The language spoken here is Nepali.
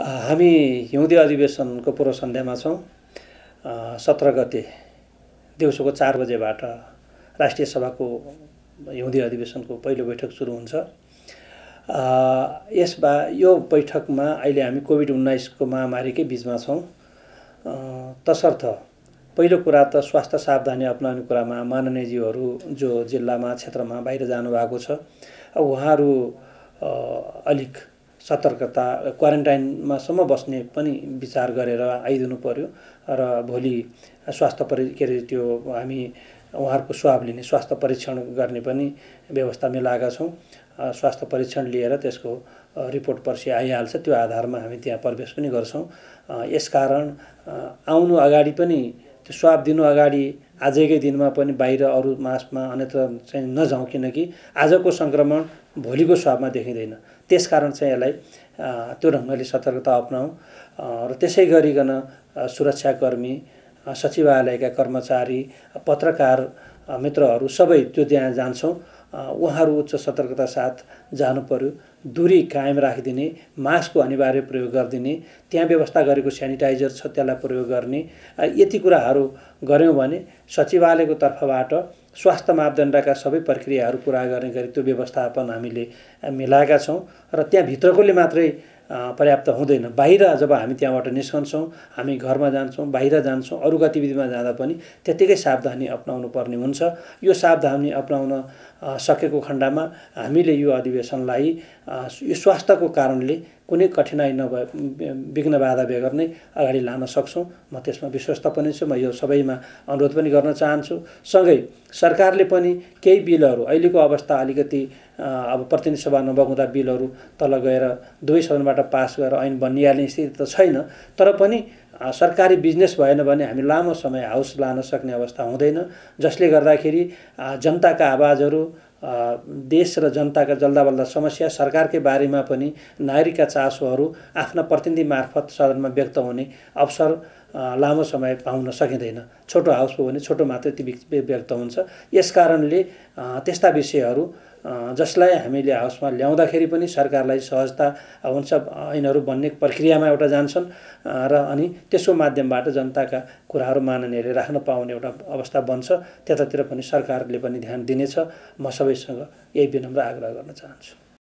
हामी हिउँदे अधिवेशनको पूर्व सन्ध्यामा छौँ सत्र गते दिउँसोको चार बजेबाट राष्ट्रिय सभाको हिउँदे अधिवेशनको पहिलो बैठक सुरु हुन्छ यसबा यो बैठकमा अहिले हामी कोभिड उन्नाइसको महामारीकै बिचमा छौँ तसर्थ पहिलो कुरा त स्वास्थ्य सावधानी अप्नाउने कुरामा माननीयजीहरू जो जिल्लामा क्षेत्रमा बाहिर जानुभएको छ उहाँहरू अलिक सतर्कता क्वारेन्टाइनमासम्म बस्ने पनि विचार गरेर आइदिनु पऱ्यो र भोलि स्वास्थ्य परि के अरे त्यो हामी उहाँहरूको स्वाब लिने स्वास्थ्य परीक्षण गर्ने पनि व्यवस्था मिलाएका छौँ स्वास्थ्य परीक्षण लिएर त्यसको रिपोर्ट पर्सि आइहाल्छ त्यो आधारमा हामी त्यहाँ प्रवेश पनि गर्छौँ यसकारण आउनु अगाडि पनि त्यो स्वाब दिनु अगाडि आजकै दिनमा पनि बाहिर अरू मासमा अन्यत्र चाहिँ नजाउँ किनकि आजको सङ्क्रमण भोलिको स्वाबमा देखिँदैन त्यसकारण चाहिँ यसलाई त्यो ढङ्गले सतर्कता अप्नाउँ र त्यसै गरिकन सुरक्षाकर्मी सचिवालयका कर्मचारी पत्रकार मित्रहरू सबै त्यो त्यहाँ जान्छौँ उहाँहरू उच्च सतर्कता साथ जानु पऱ्यो दुरी कायम राखिदिने मास्कको अनिवार्य प्रयोग गरिदिने त्यहाँ व्यवस्था गरेको सेनिटाइजर छ त्यसलाई प्रयोग गर्ने यति कुराहरू गऱ्यौँ भने सचिवालयको तर्फबाट स्वास्थ्य मापदण्डका सबै प्रक्रियाहरू पुरा गर्ने गरी त्यो व्यवस्थापन हामीले मिलाएका छौँ र त्यहाँभित्रकोले मात्रै पर्याप्त हुँदैन बाहिर जब हामी त्यहाँबाट निस्कन्छौँ हामी घरमा जान्छौँ बाहिर जान्छौँ अरू गतिविधिमा जाँदा पनि त्यत्तिकै सावधानी अप्नाउनु पर्ने हुन्छ यो सावधानी अप्नाउन सकेको खण्डमा हामीले यो अधिवेशनलाई यो स्वास्थ्यको कारणले कुनै कठिनाइ नभए विघ्न बाधा बेगर नै अगाडि लान सक्छौँ म त्यसमा विश्वस्त पनि छु म यो सबैमा अनुरोध पनि गर्न चाहन्छु सँगै सरकारले पनि केही बिलहरू अहिलेको अवस्था अलिकति अब प्रतिनिधि सभा नबगाउँदा बिलहरू तल गएर दुवै सदनबाट पास गरेर ऐन बनिहाल्ने स्थिति त छैन तर पनि सरकारी बिजनेस भएन भने हामी लामो समय हाउस लान सक्ने अवस्था हुँदैन जसले गर्दाखेरि जनताका आवाजहरू देश र जनताका जल्दाबल्दा समस्या सरकारकै बारेमा पनि नागरिकका चासोहरू आफ्ना प्रतिनिधि मार्फत सदनमा व्यक्त हुने अवसर लामो समय पाउन सकिँदैन छोटो हाउस भयो भने छोटो मात्र ती व्यक्त हुन्छ यस कारणले त्यस्ता विषयहरू जसलाई हामीले हाउसमा ल्याउँदाखेरि पनि सरकारलाई सहजता हुन्छ ऐनहरू बन्ने प्रक्रियामा एउटा जान्छन् र अनि त्यसको माध्यमबाट जनताका कुराहरू माननीयले राख्न पाउने एउटा अवस्था बन्छ त्यतातिर पनि सरकारले पनि ध्यान दिनेछ म सबैसँग यही विनम्र आग्रह गर्न चाहन्छु